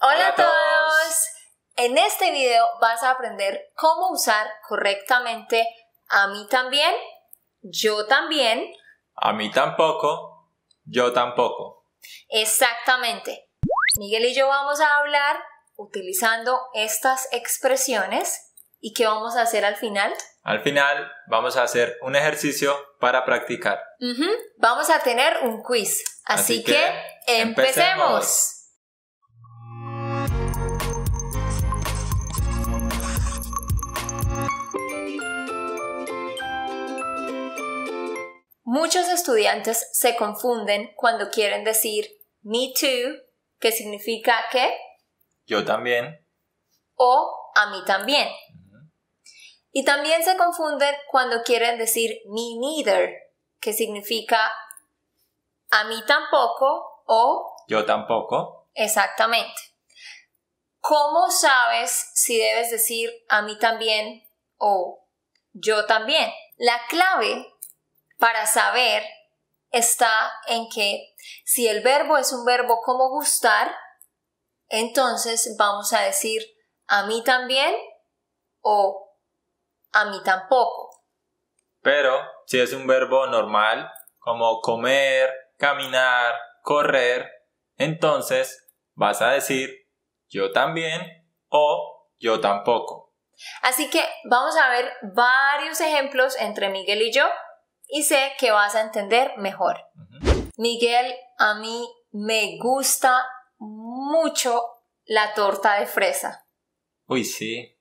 Hola, a todos. En este video vas a aprender cómo usar correctamente a mí también, yo también. A mí tampoco, yo tampoco. Exactamente. Miguel y yo vamos a hablar utilizando estas expresiones y qué vamos a hacer al final. Al final vamos a hacer un ejercicio para practicar. Vamos a tener un quiz. Así, que, empecemos. Muchos estudiantes se confunden cuando quieren decir me too, que significa que yo también o a mí también. Y también se confunden cuando quieren decir me neither, que significa a mí tampoco o yo tampoco. Exactamente. ¿Cómo sabes si debes decir a mí también o yo también? La clave para saber está en que si el verbo es un verbo como gustar, entonces vamos a decir a mí también o a mí tampoco. Pero si es un verbo normal, como comer, caminar, correr, entonces vas a decir yo también o yo tampoco. Así que vamos a ver varios ejemplos entre Miguel y yo y sé que vas a entender mejor. Miguel, a mí me gusta mucho la torta de fresa. Uy, sí.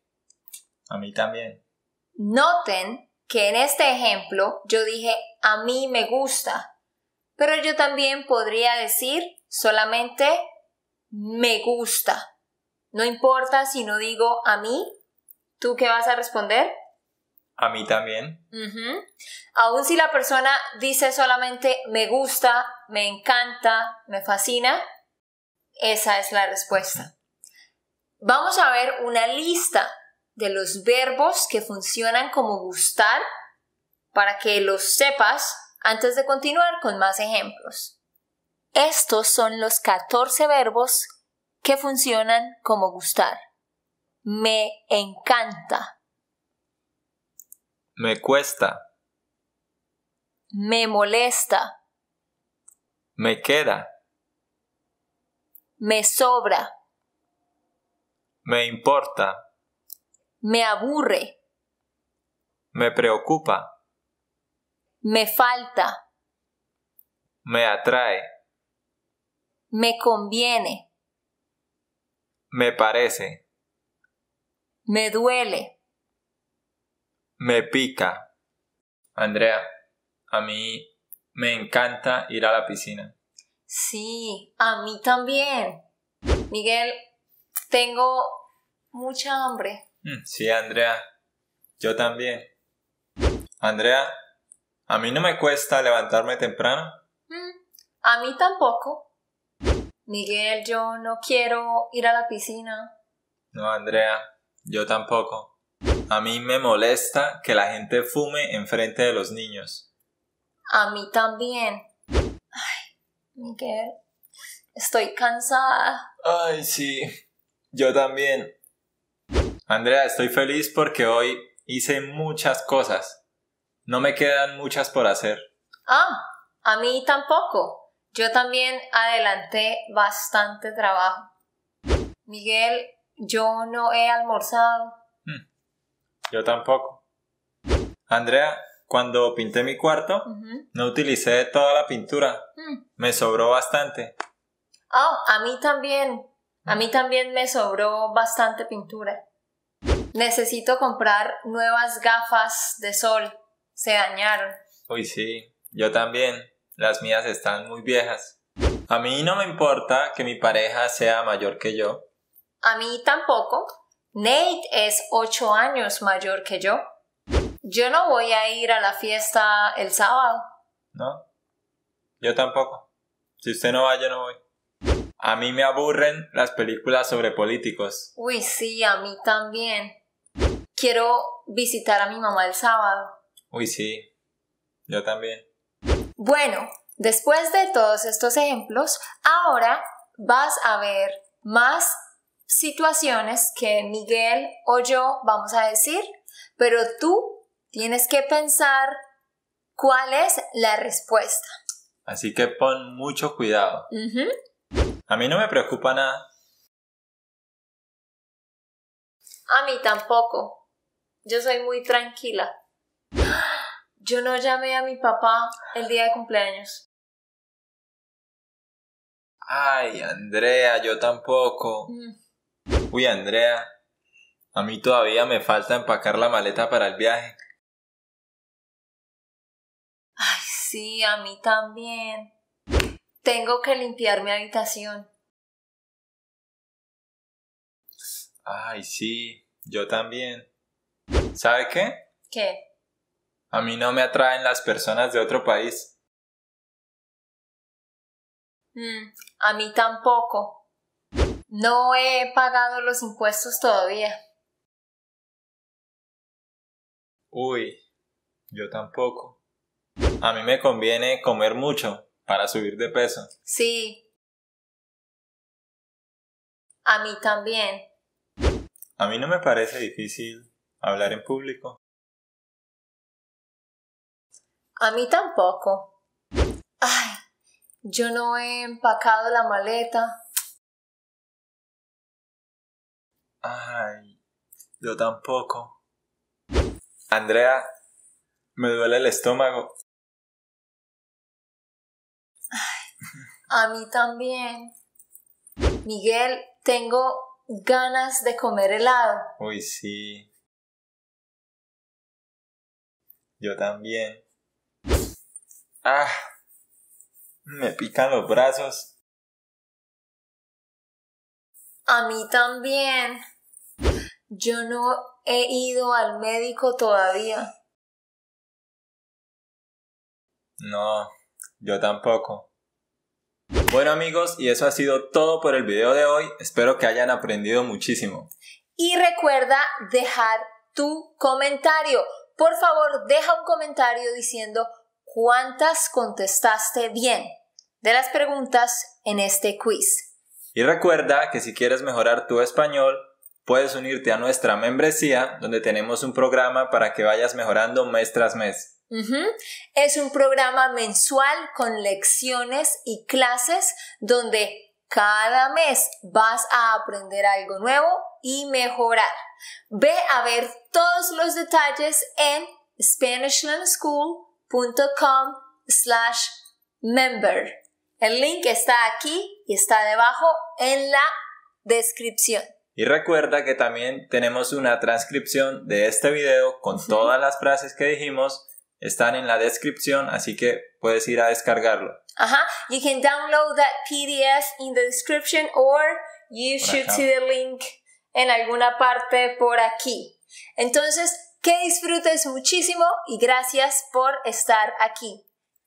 A mí también. Noten que en este ejemplo yo dije a mí me gusta, pero yo también podría decir solamente me gusta. No importa si no digo a mí, ¿tú qué vas a responder? A mí también. Aún si la persona dice solamente me gusta, me encanta, me fascina, esa es la respuesta. Vamos a ver una lista de los verbos que funcionan como gustar para que los sepas antes de continuar con más ejemplos. Estos son los 14 verbos que funcionan como gustar. Me encanta me cuesta. Me molesta. Me queda. Me sobra. Me importa. Me aburre. Me preocupa. Me falta. Me atrae. Me conviene. Me parece. Me duele me pica. Andrea, a mí me encanta ir a la piscina. Sí, a mí también. Miguel, tengo mucha hambre. Mm, sí, Andrea, yo también. Andrea, a mí no me cuesta levantarme temprano. Mm, a mí tampoco. Miguel, yo no quiero ir a la piscina. No, Andrea, yo tampoco. A mí me molesta que la gente fume en frente de los niños. A mí también. Ay, Miguel, estoy cansada. Ay, sí, yo también. Andrea, estoy feliz porque hoy hice muchas cosas. No me quedan muchas por hacer. Ah, a mí tampoco. Yo también adelanté bastante trabajo. Miguel, yo no he almorzado. Yo tampoco. Andrea, cuando pinté mi cuarto, no utilicé toda la pintura. Mm. Me sobró bastante. Oh, a mí también. A mí también me sobró bastante pintura. Necesito comprar nuevas gafas de sol. Se dañaron. Uy, sí, yo también. Las mías están muy viejas. A mí no me importa que mi pareja sea mayor que yo. A mí tampoco. Nate es 8 años mayor que yo. Yo no voy a ir a la fiesta el sábado. No. Yo tampoco. Si usted no va, yo no voy. A mí me aburren las películas sobre políticos. Uy, sí, a mí también. Quiero visitar a mi mamá el sábado. Uy, sí. Yo también. Bueno, después de todos estos ejemplos, ahora vas a ver más situaciones que Miguel o yo vamos a decir, pero tú tienes que pensar cuál es la respuesta. Así que pon mucho cuidado. A mí no me preocupa nada. A mí tampoco. Yo soy muy tranquila. Yo no llamé a mi papá el día de cumpleaños. Ay, Andrea, yo tampoco. Mm. Uy, Andrea, a mí todavía me falta empacar la maleta para el viaje. Ay, sí, a mí también. Tengo que limpiar mi habitación. Ay, sí, yo también. ¿Sabe qué? ¿Qué? A mí no me atraen las personas de otro país. Mm, a mí tampoco. No he pagado los impuestos todavía. Uy, yo tampoco. A mí me conviene comer mucho para subir de peso. Sí. A mí también. A mí no me parece difícil hablar en público. A mí tampoco. Ay, yo no he empacado la maleta. Ay, yo tampoco. Andrea, me duele el estómago. Ay, a mí también. Miguel, tengo ganas de comer helado. Uy, sí. Yo también. Ah, me pican los brazos. A mí también. Yo no he ido al médico todavía. No, yo tampoco. Bueno amigos, y eso ha sido todo por el video de hoy. Espero que hayan aprendido muchísimo. Y recuerda dejar tu comentario. Por favor, deja un comentario diciendo cuántas contestaste bien de las preguntas en este quiz. Y recuerda que si quieres mejorar tu español, puedes unirte a nuestra membresía, donde tenemos un programa para que vayas mejorando mes tras mes. Es un programa mensual con lecciones y clases donde cada mes vas a aprender algo nuevo y mejorar. Ve a ver todos los detalles en SpanishLandSchool.com slash member. El link está aquí y está debajo en la descripción. Y recuerda que también tenemos una transcripción de este video con todas las frases que dijimos. Están en la descripción, así que puedes ir a descargarlo. Ajá. You can download that PDF in the description or you should see the link en alguna parte por aquí. Entonces, que disfrutes muchísimo y gracias por estar aquí.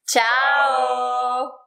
Chao.